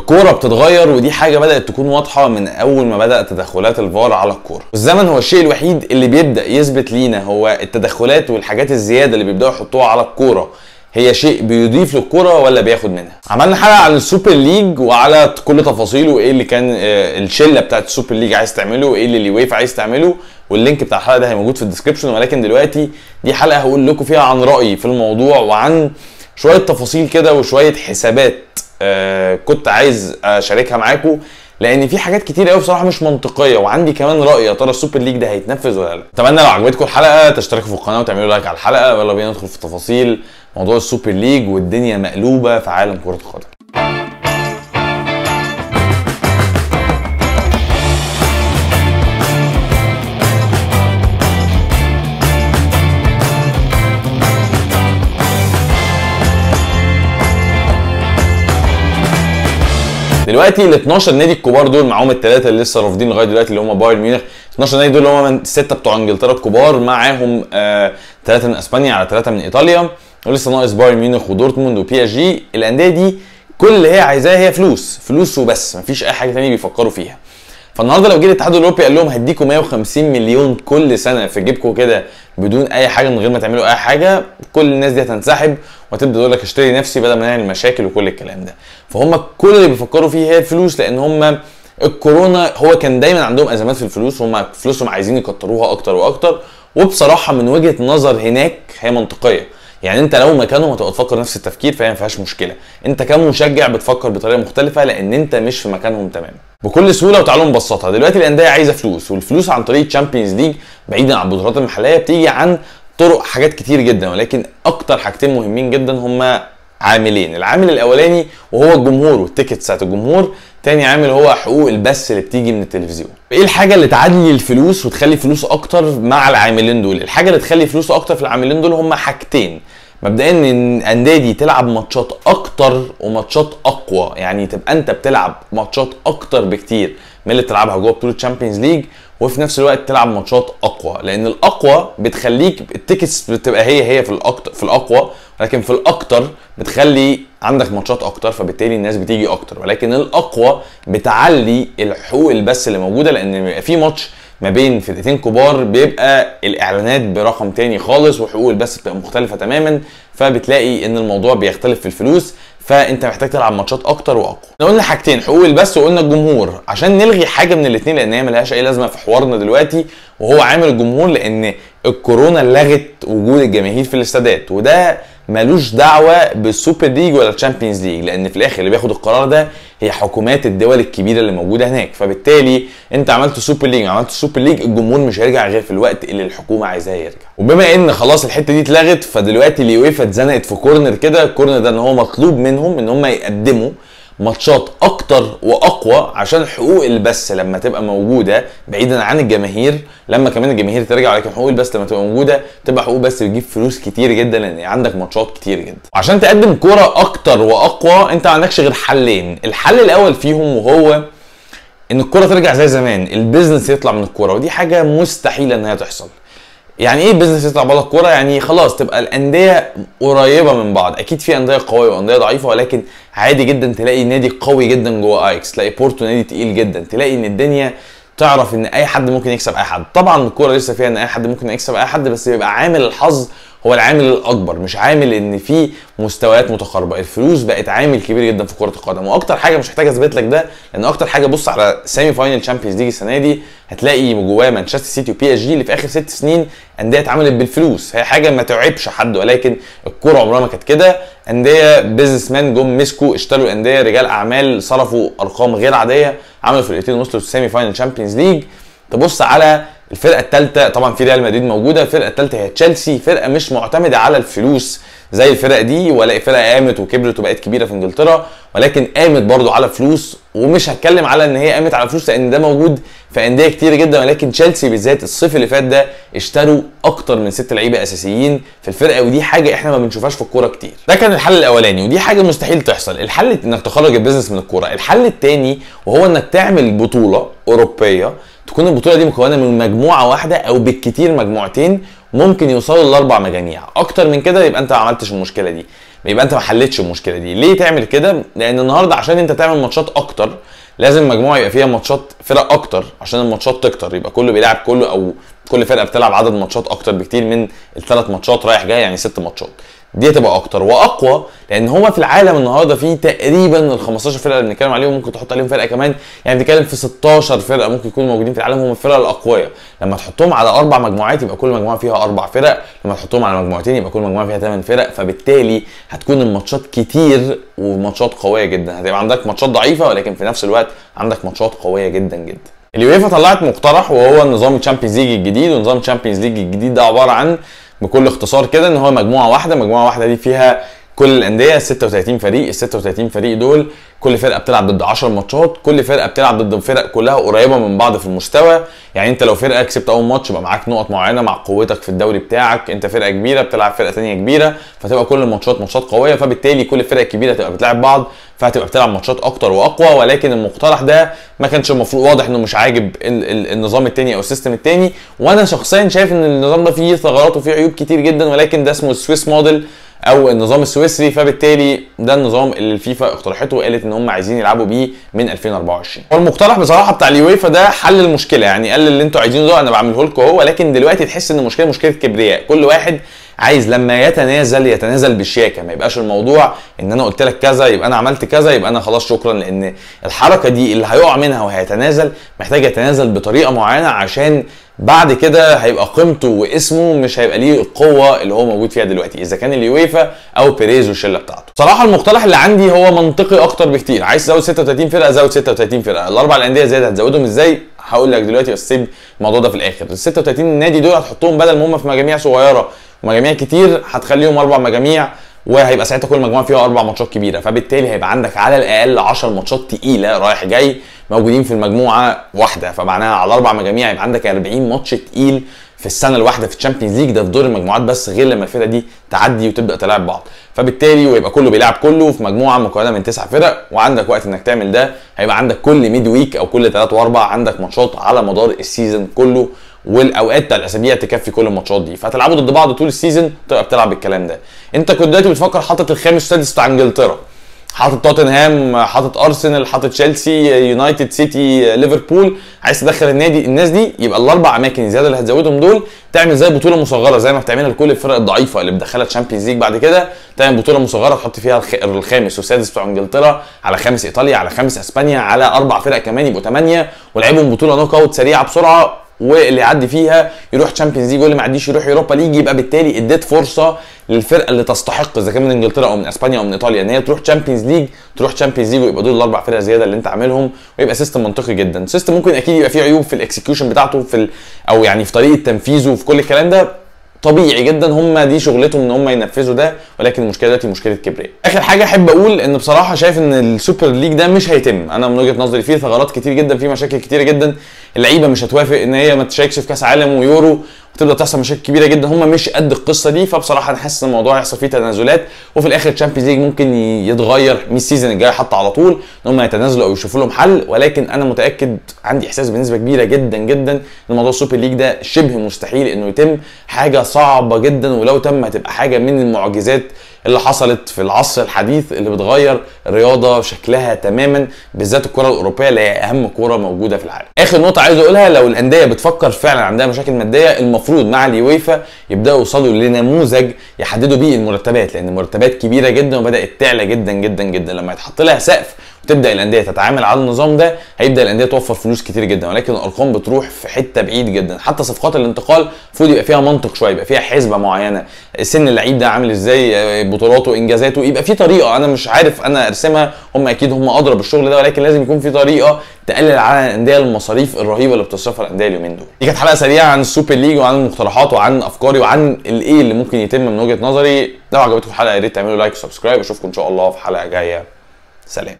الكوره بتتغير ودي حاجه بدات تكون واضحه من اول ما بدا تدخلات الفار على الكوره والزمن هو الشيء الوحيد اللي بيبدا يثبت لينا هو التدخلات والحاجات الزياده اللي بيبداوا يحطوها على الكوره هي شيء بيضيف للكرة ولا بياخد منها عملنا حلقة عن السوبر ليج وعلى كل تفاصيله وايه اللي كان آه، الشلة بتاعت السوبر ليج عايز تعمله وايه اللي اليويفا عايز تعمله واللينك بتاع الحلقة ده هي موجود في الديسكربشن ولكن دلوقتي دي حلقة هقول لكم فيها عن رأيي في الموضوع وعن شويه تفاصيل كده وشويه حسابات آه، كنت عايز اشاركها معاكم لان في حاجات كتير قوي بصراحه مش منطقيه وعندي كمان راي يا ترى السوبر ليج ده هيتنفذ ولا لا اتمنى لو عجبتكم الحلقه تشتركوا في القناه وتعملوا لايك على الحلقه ويلا بينا ندخل في تفاصيل موضوع السوبر ليج والدنيا مقلوبه في عالم كره القدم دلوقتي ال 12 نادي الكبار دول معاهم الثلاثه اللي لسه رافضين لغايه دلوقتي اللي هم بايرن ميونخ 12 نادي دول اللي هم سته بتوع انجلترا الكبار معاهم ثلاثه آه من اسبانيا على ثلاثه من ايطاليا ولسه ناقص بايرن ميونخ ودورتموند وبي اس جي الانديه دي كل اللي هي عايزاه هي فلوس فلوس وبس مفيش اي حاجه ثانيه بيفكروا فيها فالنهارده لو جه الاتحاد الاوروبي قال لهم هديكم 150 مليون كل سنه في جيبكم كده بدون اي حاجه من غير ما تعملوا اي حاجه كل الناس دي هتنسحب وهتبدا تقول لك اشتري نفسي بدل ما نعمل مشاكل وكل الكلام ده فهم كل اللي بيفكروا فيه هي الفلوس لان هم الكورونا هو كان دايما عندهم ازمات في الفلوس هم فلوسهم عايزين يكتروها اكتر واكتر وبصراحه من وجهه نظر هناك هي منطقيه يعني انت لو مكانهم هتبقى تفكر نفس التفكير فهي ما فيهاش مشكله انت كمشجع بتفكر بطريقه مختلفه لان انت مش في مكانهم تماما بكل سهوله وتعالوا نبسطها دلوقتي الانديه عايزه فلوس والفلوس عن طريق الشامبيونز ليج بعيدا عن البطولات المحليه بتيجي عن طرق حاجات كتير جدا ولكن اكتر حاجتين مهمين جدا هما عاملين العامل الاولاني وهو الجمهور والتيكتس بتاعت الجمهور تاني عامل هو حقوق البث اللي بتيجي من التلفزيون ايه الحاجه اللي تعدل الفلوس وتخلي فلوس اكتر مع العاملين دول الحاجه اللي تخلي فلوس اكتر في العاملين دول هما حاجتين مبدئيا ان الانديه دي تلعب ماتشات اكتر وماتشات اقوى يعني تبقى انت بتلعب ماتشات اكتر بكتير من اللي بتلعبها جوه بطوله تشامبيونز ليج وفي نفس الوقت تلعب ماتشات اقوى لان الاقوى بتخليك التيكتس بتبقى هي هي في الأكتر في الاقوى ولكن في الاكتر بتخلي عندك ماتشات اكتر فبالتالي الناس بتيجي اكتر ولكن الاقوى بتعلي الحقوق البث اللي موجوده لان بيبقى في ماتش ما بين فرقتين كبار بيبقى الاعلانات برقم تاني خالص وحقوق البث بتبقى مختلفه تماما فبتلاقي ان الموضوع بيختلف في الفلوس فانت محتاج تلعب ماتشات اكتر واقوى احنا قلنا حاجتين حقوق البث وقلنا الجمهور عشان نلغي حاجه من الاثنين لان هي ملهاش اي لازمه في حوارنا دلوقتي وهو عامل الجمهور لان الكورونا لغت وجود الجماهير في الاستادات وده ملوش دعوه بالسوبر ليج ولا الشامبيونز ليج لان في الاخر اللي بياخد القرار ده هي حكومات الدول الكبيره اللي موجوده هناك فبالتالي انت عملت سوبر ليج عملت سوبر ليج الجمهور مش هيرجع غير في الوقت اللي الحكومه عايزاه يرجع وبما ان خلاص الحته دي اتلغت فدلوقتي اليويفا اتزنقت في كورنر كده الكورنر ده ان هو مطلوب منهم ان هم يقدموا ماتشات اكتر واقوى عشان حقوق البث لما تبقى موجوده بعيدا عن الجماهير لما كمان الجماهير ترجع لكن حقوق البث لما تبقى موجوده تبقى حقوق بس بتجيب فلوس كتير جدا لان عندك ماتشات كتير جدا عشان تقدم كوره اكتر واقوى انت ما عندكش غير حلين الحل الاول فيهم وهو ان الكوره ترجع زي زمان البيزنس يطلع من الكوره ودي حاجه مستحيله ان هي تحصل يعني ايه بيزنس يطلع بره الكوره يعني خلاص تبقى الانديه قريبه من بعض اكيد في انديه قويه وانديه ضعيفه ولكن عادي جدا تلاقي نادي قوي جدا جوه ايكس تلاقي بورتو نادي تقيل جدا تلاقي ان الدنيا تعرف ان اي حد ممكن يكسب اي حد طبعا الكوره لسه فيها ان اي حد ممكن يكسب اي حد بس بيبقى عامل الحظ هو العامل الاكبر مش عامل ان في مستويات متقاربه الفلوس بقت عامل كبير جدا في كره القدم واكتر حاجه مش محتاج اثبت لك ده لان اكتر حاجه بص على سيمي فاينل تشامبيونز ليج السنه دي هتلاقي جواه مانشستر سيتي وبي اس جي اللي في اخر ست سنين انديه اتعملت بالفلوس هي حاجه ما تعبش حد ولكن الكوره عمرها ما كانت كده انديه بيزنس مان جم مسكوا اشتروا انديه رجال اعمال صرفوا ارقام غير عاديه عملوا فرقتين وصلوا للسيمي فاينل تشامبيونز ليج تبص على الفرقه الثالثه طبعا في ريال مدريد موجوده الفرقه الثالثه هي تشيلسي فرقه مش معتمده على الفلوس زي الفرق دي ولا فرقه قامت وكبرت وبقت كبيره في انجلترا ولكن قامت برضو على فلوس ومش هتكلم على ان هي قامت على فلوس لان ده موجود في انديه كتير جدا ولكن تشيلسي بالذات الصيف اللي فات ده اشتروا اكتر من ست لعيبه اساسيين في الفرقه ودي حاجه احنا ما بنشوفهاش في الكوره كتير ده كان الحل الاولاني ودي حاجه مستحيل تحصل الحل انك تخرج البيزنس من الكوره الحل الثاني وهو انك تعمل بطوله اوروبيه تكون البطوله دي مكونه من مجموعه واحده او بالكتير مجموعتين ممكن يوصلوا لاربع مجاميع اكتر من كده يبقى انت ما عملتش المشكله دي يبقى انت ما حلتش المشكله دي ليه تعمل كده لان النهارده عشان انت تعمل ماتشات اكتر لازم مجموعه يبقى فيها ماتشات فرق اكتر عشان الماتشات تكتر يبقى كله بيلعب كله او كل فرقه بتلعب عدد ماتشات اكتر بكتير من الثلاث ماتشات رايح جاي يعني ست ماتشات دي هتبقى اكتر واقوى لان هو في العالم النهارده في تقريبا ال 15 فرقه اللي بنتكلم عليهم ممكن تحط عليهم فرقه كمان يعني بنتكلم في 16 فرقه ممكن يكونوا موجودين في العالم هم الفرق الاقوياء لما تحطهم على اربع مجموعات يبقى كل مجموعه فيها اربع فرق لما تحطهم على مجموعتين يبقى كل مجموعه فيها ثمان فرق فبالتالي هتكون الماتشات كتير وماتشات قويه جدا هتبقى عندك ماتشات ضعيفه ولكن في نفس الوقت عندك ماتشات قويه جدا جدا اليويفا طلعت مقترح وهو نظام تشامبيونز ليج الجديد ونظام تشامبيونز ليج الجديد ده عباره عن بكل اختصار كده ان هو مجموعه واحده مجموعه واحده دي فيها كل الانديه 36 فريق ال 36 فريق دول كل فرقه بتلعب ضد 10 ماتشات كل فرقه بتلعب ضد فرق كلها قريبه من بعض في المستوى يعني انت لو فرقه كسبت اول ماتش يبقى معاك نقط معينه مع قوتك في الدوري بتاعك انت فرقه كبيره بتلعب فرقه ثانيه كبيره فتبقى كل الماتشات ماتشات قويه فبالتالي كل الفرق الكبيره تبقى بتلعب بعض فهتبقى بتلعب ماتشات اكتر واقوى ولكن المقترح ده ما كانش المفروض واضح انه مش عاجب النظام التاني او السيستم التاني وانا شخصيا شايف ان النظام ده فيه ثغرات وفيه عيوب كتير جدا ولكن ده اسمه السويس موديل او النظام السويسري فبالتالي ده النظام اللي الفيفا اقترحته وقالت ان هم عايزين يلعبوا بيه من 2024 والمقترح بصراحه بتاع اليويفا ده حل المشكله يعني قال اللي انتوا عايزينه ده انا بعمله لكم اهو ولكن دلوقتي تحس ان المشكله مشكله كبرياء كل واحد عايز لما يتنازل يتنازل بشياكه ما يبقاش الموضوع ان انا قلت لك كذا يبقى انا عملت كذا يبقى انا خلاص شكرا لان الحركه دي اللي هيقع منها وهيتنازل محتاج يتنازل بطريقه معينه عشان بعد كده هيبقى قيمته واسمه مش هيبقى ليه القوه اللي هو موجود فيها دلوقتي اذا كان اليويفا او بيريز والشله بتاعته صراحه المقترح اللي عندي هو منطقي اكتر بكتير عايز تزود 36 فرقه زود 36 فرقه الاربع الانديه زياده هتزودهم ازاي هقول لك دلوقتي بس سيب الموضوع ده في الاخر ال 36 نادي دول هتحطهم بدل ما هم في مجاميع صغيره ومجاميع كتير هتخليهم اربع مجاميع وهيبقى ساعتها كل مجموعه فيها اربع ماتشات كبيره فبالتالي هيبقى عندك على الاقل 10 ماتشات تقيله رايح جاي موجودين في المجموعه واحده فمعناها على اربع مجاميع يبقى عندك 40 ماتش تقيل في السنه الواحده في الشامبيونز ليج ده في دور المجموعات بس غير لما الفرقه دي تعدي وتبدا تلاعب بعض فبالتالي ويبقى كله بيلعب كله في مجموعه مكونه من تسع فرق وعندك وقت انك تعمل ده هيبقى عندك كل ميد ويك او كل ثلاث واربع عندك ماتشات على مدار السيزون كله والاوقات بتاع الاسابيع تكفي كل الماتشات دي فهتلعبوا ضد بعض طول السيزون تبقى بتلعب الكلام ده انت كنت دلوقتي بتفكر حاطط الخامس السادس بتاع انجلترا حاطط توتنهام حاطط ارسنال حاطط تشيلسي يونايتد سيتي ليفربول عايز تدخل النادي الناس دي يبقى الاربع اماكن الزياده اللي هتزودهم دول تعمل زي بطوله مصغره زي ما بتعملها لكل الفرق الضعيفه اللي بتدخلها تشامبيونز ليج بعد كده تعمل بطوله مصغره تحط فيها الخامس والسادس بتوع انجلترا على خامس ايطاليا على خامس اسبانيا على اربع فرق كمان يبقوا ثمانيه ولعبهم بطوله نوك اوت سريعه بسرعه واللي يعدي فيها يروح تشامبيونز ليج واللي ما يعديش يروح يوروبا ليج يبقى بالتالي اديت فرصه للفرقه اللي تستحق اذا كان من انجلترا او من اسبانيا او من ايطاليا ان هي تروح تشامبيونز ليج تروح تشامبيونز ليج ويبقى دول الاربع فرق زياده اللي انت عاملهم ويبقى سيستم منطقي جدا سيستم ممكن اكيد يبقى فيه عيوب في الاكسكيوشن بتاعته في او يعني في طريقه تنفيذه وفي كل الكلام ده طبيعي جدا هم دي شغلتهم ان هم ينفذوا ده ولكن المشكله دلوقتي مشكله كبرياء اخر حاجه احب اقول ان بصراحه شايف ان السوبر ليج ده مش هيتم انا من وجهه نظري فيه ثغرات كتير جدا فيه مشاكل كتير جدا اللعيبه مش هتوافق ان هي ما تشاركش في كاس عالم ويورو تبدا تحصل مشاكل كبيره جدا هم مش قد القصه دي فبصراحه انا حاسس ان الموضوع هيحصل فيه تنازلات وفي الاخر تشامبيونز ليج ممكن يتغير من السيزون الجاي حتى على طول ان هم يتنازلوا او يشوفوا لهم حل ولكن انا متاكد عندي احساس بنسبه كبيره جدا جدا ان موضوع السوبر ليج ده شبه مستحيل انه يتم حاجه صعبه جدا ولو تم هتبقى حاجه من المعجزات اللي حصلت في العصر الحديث اللي بتغير الرياضه شكلها تماما بالذات الكره الاوروبيه اللي هي اهم كره موجوده في العالم اخر نقطه عايز اقولها لو الانديه بتفكر فعلا عندها مشاكل ماديه المفروض مع اليويفا يبداوا يوصلوا لنموذج يحددوا بيه المرتبات لان المرتبات كبيره جدا وبدات تعلى جدا جدا جدا لما يتحط لها سقف تبدا الانديه تتعامل على النظام ده هيبدا الانديه توفر فلوس كتير جدا ولكن الارقام بتروح في حته بعيد جدا حتى صفقات الانتقال المفروض يبقى فيها منطق شويه يبقى فيها حسبه معينه سن اللعيب ده عامل ازاي آه، بطولاته انجازاته يبقى في طريقه انا مش عارف انا ارسمها هم اكيد هم ادرى بالشغل ده ولكن لازم يكون في طريقه تقلل على الانديه المصاريف الرهيبه اللي بتصرفها الانديه اليومين دول. دي كانت حلقه سريعه عن السوبر ليج وعن المقترحات وعن افكاري وعن الايه اللي ممكن يتم من وجهه نظري لو عجبتكم الحلقه يا ريت تعملوا لايك وسبسكرايب اشوفكم ان شاء الله في حلقه جايه سلام